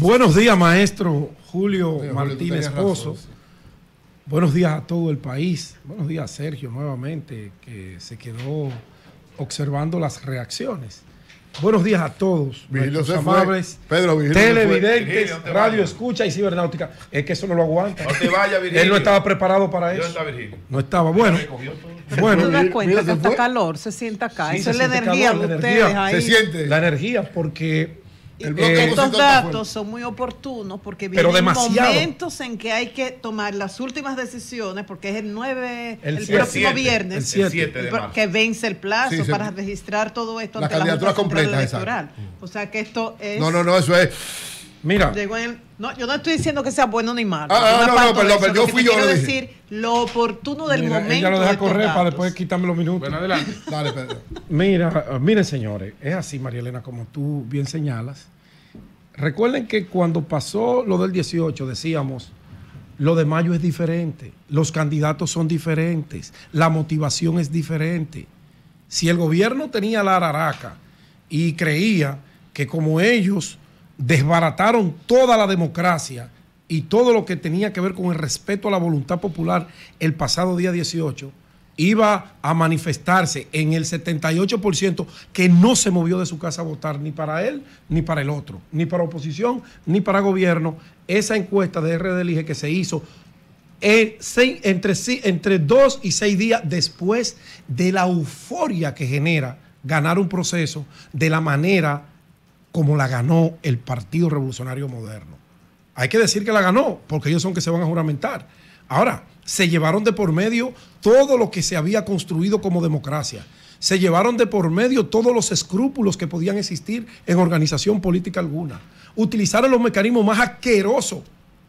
Buenos días, maestro Julio Martínez Pozo. Buenos días a todo el país. Buenos días, Sergio, nuevamente, que se quedó observando las reacciones. Buenos días a todos, Virgilio amables Pedro, televidentes, radio escucha y cibernáutica. Es que eso no lo aguanta. No Él no estaba preparado para eso. no estaba. Bueno, bueno. ¿Tú das cuenta que calor se sienta acá. Esa eso es la energía de ustedes ahí. Se siente. La energía, porque eh, estos datos son muy oportunos porque vienen momentos en que hay que tomar las últimas decisiones porque es el 9, el, próximo viernes, el 7 de marzo. que vence el plazo para registrar todo esto. La ante la completa, electoral. O sea que esto es... No, no, no, eso es... Mira. no, yo no estoy diciendo que sea bueno ni malo. Ah, ah no, no, perdón, pero yo fui yo. Quiero decir lo oportuno del momento. Ya lo deja correr para después quitarme los minutos. Bueno, adelante. Dale, Mira, ah, miren, señores, es así, María Elena, como tú bien señalas. Recuerden que cuando pasó lo del 18, decíamos, lo de mayo es diferente, los candidatos son diferentes, la motivación es diferente. Si el gobierno tenía la araraca y creía que como ellos desbarataron toda la democracia y todo lo que tenía que ver con el respeto a la voluntad popular el pasado día 18 iba a manifestarse en el 78% que no se movió de su casa a votar ni para él ni para el otro, ni para oposición ni para gobierno. Esa encuesta de RD que se hizo eh, entre, entre dos y seis días después de la euforia que genera ganar un proceso de la manera como la ganó el Partido Revolucionario Moderno hay que decir que la ganó, porque ellos son que se van a juramentar. Ahora, se llevaron de por medio todo lo que se había construido como democracia. Se llevaron de por medio todos los escrúpulos que podían existir en organización política alguna. Utilizaron los mecanismos más asquerosos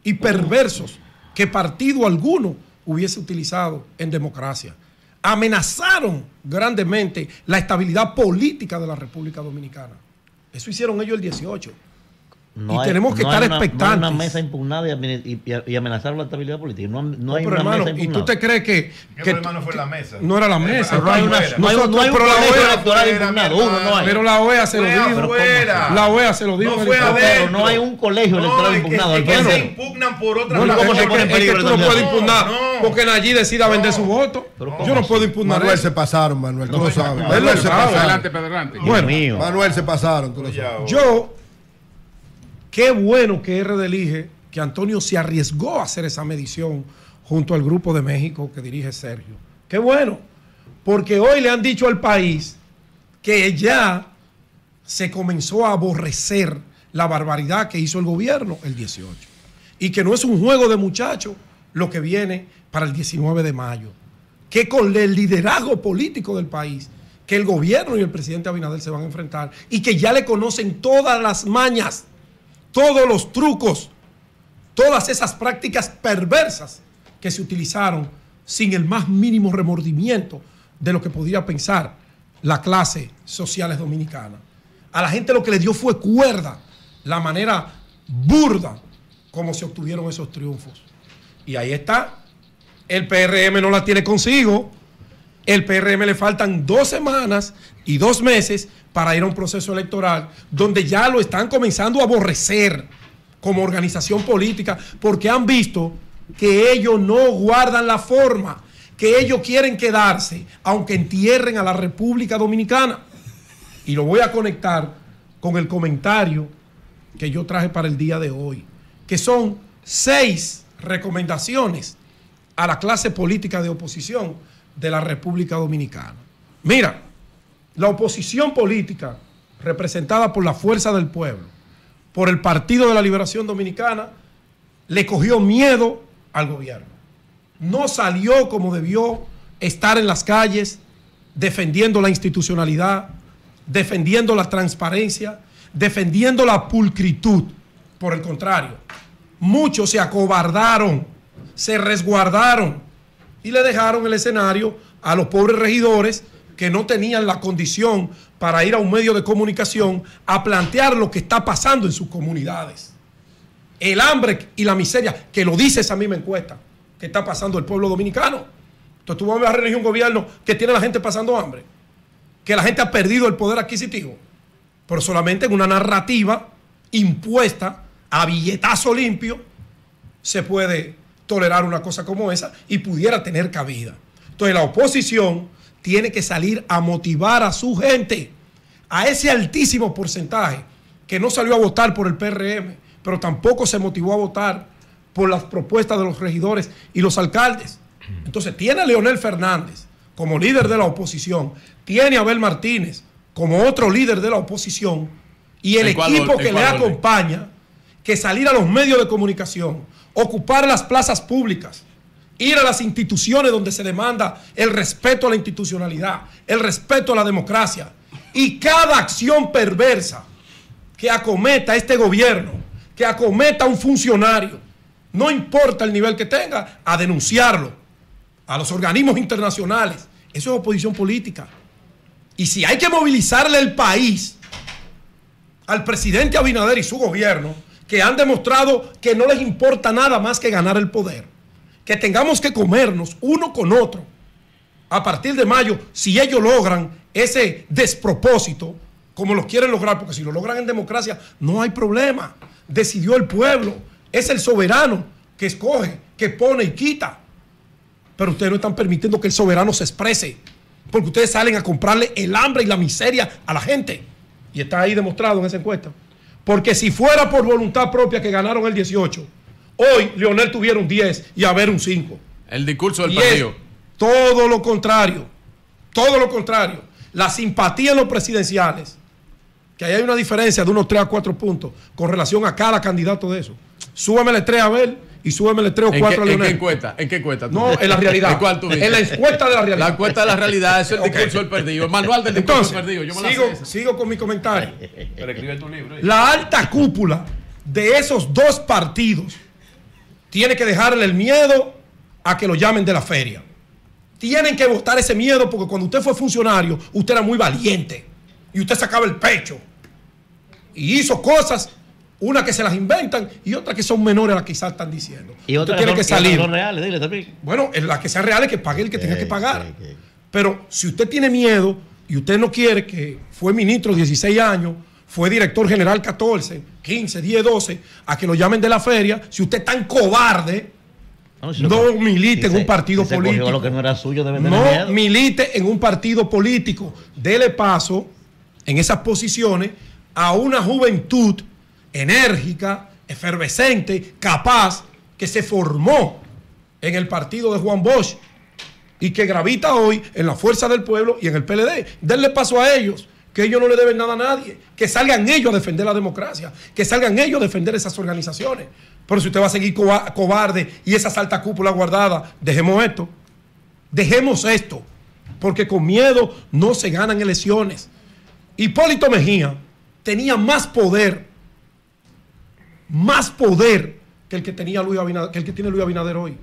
y perversos que partido alguno hubiese utilizado en democracia. Amenazaron grandemente la estabilidad política de la República Dominicana. Eso hicieron ellos el 18 y tenemos que estar expectantes. No hay una mesa impugnada y, amenazar la estabilidad política. No, no hay pero una hermano, mesa ¿y tú te crees que, no fue la mesa? No era la mesa. No hay, una, no no hay un colegio electoral impugnado. Uno no hay. Pero la OEA se lo dijo. La OEA se lo dijo. Pero no hay un colegio electoral impugnado. Es que impugnan por otra cosa. Tú no puedes impugnar porque allí decida vender su voto. Yo no puedo impugnar Manuel se pasaron, Manuel. Tú lo sabes. Manuel se pasaron. Adelante, Pedro. Bueno, Manuel se pasaron. Pues oh. Yo Qué bueno que R elige que Antonio se arriesgó a hacer esa medición junto al grupo de México que dirige Sergio. Qué bueno, porque hoy le han dicho al país que ya se comenzó a aborrecer la barbaridad que hizo el gobierno el 18 y que no es un juego de muchachos lo que viene para el 19 de mayo, que con el liderazgo político del país que el gobierno y el presidente Abinader se van a enfrentar y que ya le conocen todas las mañas todos los trucos, todas esas prácticas perversas que se utilizaron sin el más mínimo remordimiento de lo que podía pensar la clase sociales dominicana. A la gente lo que le dio fue cuerda, la manera burda como se obtuvieron esos triunfos. Y ahí está, el PRM no la tiene consigo, el PRM le faltan dos semanas y dos meses para ir a un proceso electoral donde ya lo están comenzando a aborrecer como organización política porque han visto que ellos no guardan la forma, que ellos quieren quedarse, aunque entierren a la República Dominicana. Y lo voy a conectar con el comentario que yo traje para el día de hoy, que son seis recomendaciones a la clase política de oposición de la República Dominicana. Mira, la oposición política representada por la fuerza del pueblo, por el Partido de la Liberación Dominicana, le cogió miedo al gobierno. No salió como debió estar en las calles defendiendo la institucionalidad, defendiendo la transparencia, defendiendo la pulcritud. Por el contrario, muchos se acobardaron, se resguardaron y le dejaron el escenario a los pobres regidores que no tenían la condición para ir a un medio de comunicación a plantear lo que está pasando en sus comunidades. El hambre y la miseria, que lo dice esa misma encuesta, que está pasando el pueblo dominicano. Entonces tú vas a un gobierno que tiene a la gente pasando hambre, que la gente ha perdido el poder adquisitivo, pero solamente en una narrativa impuesta a billetazo limpio se puede tolerar una cosa como esa y pudiera tener cabida. Entonces la oposición tiene que salir a motivar a su gente, a ese altísimo porcentaje que no salió a votar por el PRM, pero tampoco se motivó a votar por las propuestas de los regidores y los alcaldes. Entonces tiene a Leonel Fernández como líder de la oposición, tiene a Abel Martínez como otro líder de la oposición y el equipo que le acompaña, que salir a los medios de comunicación, ocupar las plazas públicas, ir a las instituciones donde se demanda el respeto a la institucionalidad, el respeto a la democracia. Y cada acción perversa que acometa este gobierno, que acometa un funcionario, no importa el nivel que tenga, a denunciarlo a los organismos internacionales. Eso es oposición política. Y si hay que movilizarle el país al presidente Abinader y su gobierno, que han demostrado que no les importa nada más que ganar el poder, que tengamos que comernos uno con otro a partir de mayo, si ellos logran ese despropósito, como lo quieren lograr, porque si lo logran en democracia, no hay problema. Decidió el pueblo, es el soberano que escoge, que pone y quita. Pero ustedes no están permitiendo que el soberano se exprese, porque ustedes salen a comprarle el hambre y la miseria a la gente. Y está ahí demostrado en esa encuesta. Porque si fuera por voluntad propia que ganaron el 18, hoy Leonel tuviera un 10 y haber un 5. El discurso del partido. todo lo contrario. Todo lo contrario. La simpatía en los presidenciales, que ahí hay una diferencia de unos 3 a 4 puntos con relación a cada candidato de eso. Súbamele 3 a Abel y súbemele 3 o 4 a Leonel. ¿En qué encuesta? ¿En qué No, en la realidad. ¿En la encuesta de la realidad. La encuesta de la realidad, es el discurso del perdido, el manual del discurso del perdido. sigo, con mi comentario. Pero escribe tu libro. La alta cúpula de esos dos partidos tiene que dejarle el miedo a que lo llamen de la feria. Tienen que votar ese miedo porque cuando usted fue funcionario, usted era muy valiente y usted sacaba el pecho y hizo cosas una que se las inventan y otra que son menores a las que quizás están diciendo. Y otra tiene que salir. reales, dile Bueno, las que sean reales, que pague el que tenga que pagar. Pero si usted tiene miedo y usted no quiere que fue ministro 16 años, fue director general 14, 15, 10, 12, a que lo llamen de la feria, si usted es tan cobarde, no, milite en un partido político. Lo que no, era suyo, milite en un partido político. Dele paso en esas posiciones a una juventud enérgica, efervescente, capaz, que se formó en el partido de Juan Bosch y que gravita hoy en la fuerza del pueblo y en el PLD. Denle paso a ellos, que ellos no le deben nada a nadie, que salgan ellos a defender la democracia, que salgan ellos a defender esas organizaciones. Pero si usted va a seguir cobarde y esa salta cúpula guardada, dejemos esto, dejemos esto, porque con miedo no se ganan elecciones. Hipólito Mejía tenía más poder más poder que el que, tenía el que tiene Luis Abinader hoy.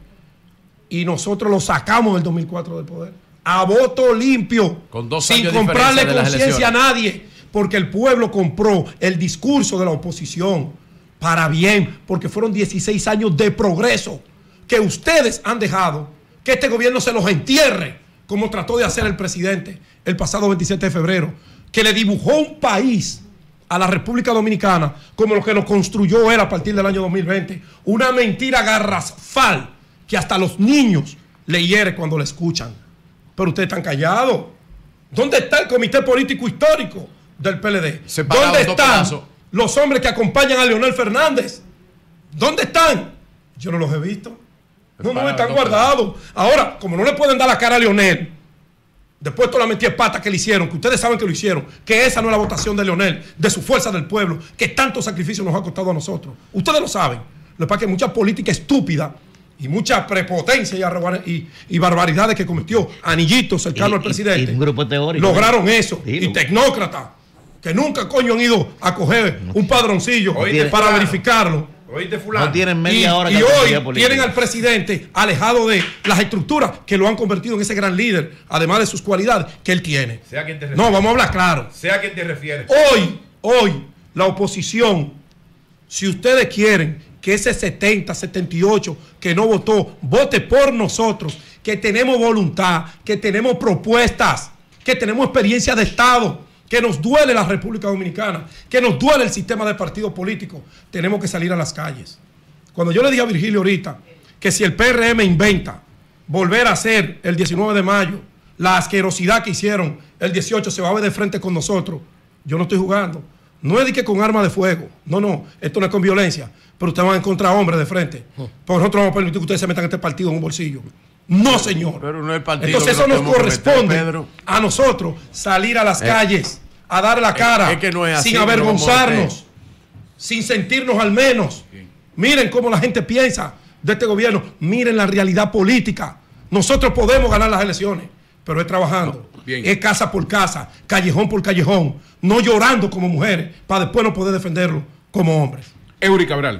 Y nosotros lo sacamos del 2004 del poder. A voto limpio. sin comprarle conciencia a nadie. Porque el pueblo compró el discurso de la oposición para bien. Porque fueron 16 años de progreso que ustedes han dejado. Que este gobierno se los entierre. Como trató de hacer el presidente el pasado 27 de febrero. Que le dibujó un país a la República Dominicana como lo que nos construyó él a partir del año 2020. Una mentira garrafal que hasta los niños le hieren cuando la escuchan. Pero ustedes están callados. ¿Dónde está el Comité Político Histórico del PLD? ¿Dónde están los hombres que acompañan a Leonel Fernández? ¿Dónde están? Yo no los he visto. No, no, están guardados. Ahora, como no le pueden dar la cara a Leonel, Después toda la metí pata que le hicieron, que ustedes saben que lo hicieron, que esa no es la votación de Leonel, de su fuerza del pueblo, que tanto sacrificio nos ha costado a nosotros. Ustedes lo saben. Lo que pasa es que mucha política estúpida y mucha prepotencia y, y, barbaridades que cometió Anillito cercano al presidente. un grupo teórico. Lograron eso. y tecnócratas, que nunca coño han ido a coger un padroncillo para verificarlo fulano. tienen media y, hora y hoy tienen al presidente alejado de las estructuras que lo han convertido en ese gran líder, además de sus cualidades que él tiene. No, vamos a hablar claro. Sea quien te refieres. Hoy, hoy, la oposición, si ustedes quieren que ese 70, 78 que no votó, vote por nosotros, que tenemos voluntad, que tenemos propuestas, que tenemos experiencia de Estado que nos duele la República Dominicana, que nos duele el sistema de partidos políticos, tenemos que salir a las calles. Cuando yo le dije a Virgilio ahorita que si el PRM inventa volver a hacer el 19 de mayo la asquerosidad que hicieron el 18, se va a ver de frente con nosotros, yo no estoy jugando. No es de que con armas de fuego, no, no, esto no es con violencia, pero ustedes van a encontrar hombres de frente. Oh. Por nosotros vamos a permitir que ustedes se metan este partido en un bolsillo. No, señor. Entonces eso nos corresponde a nosotros salir a las eh, calles, a dar la eh, cara, sin avergonzarnos, sin sentirnos al menos. Miren cómo la gente piensa de este gobierno, miren la realidad política. Nosotros podemos ganar las elecciones, pero es trabajando. Es casa por casa, callejón por callejón, no llorando como mujeres para después no poder defenderlo como hombres. Eury Cabral.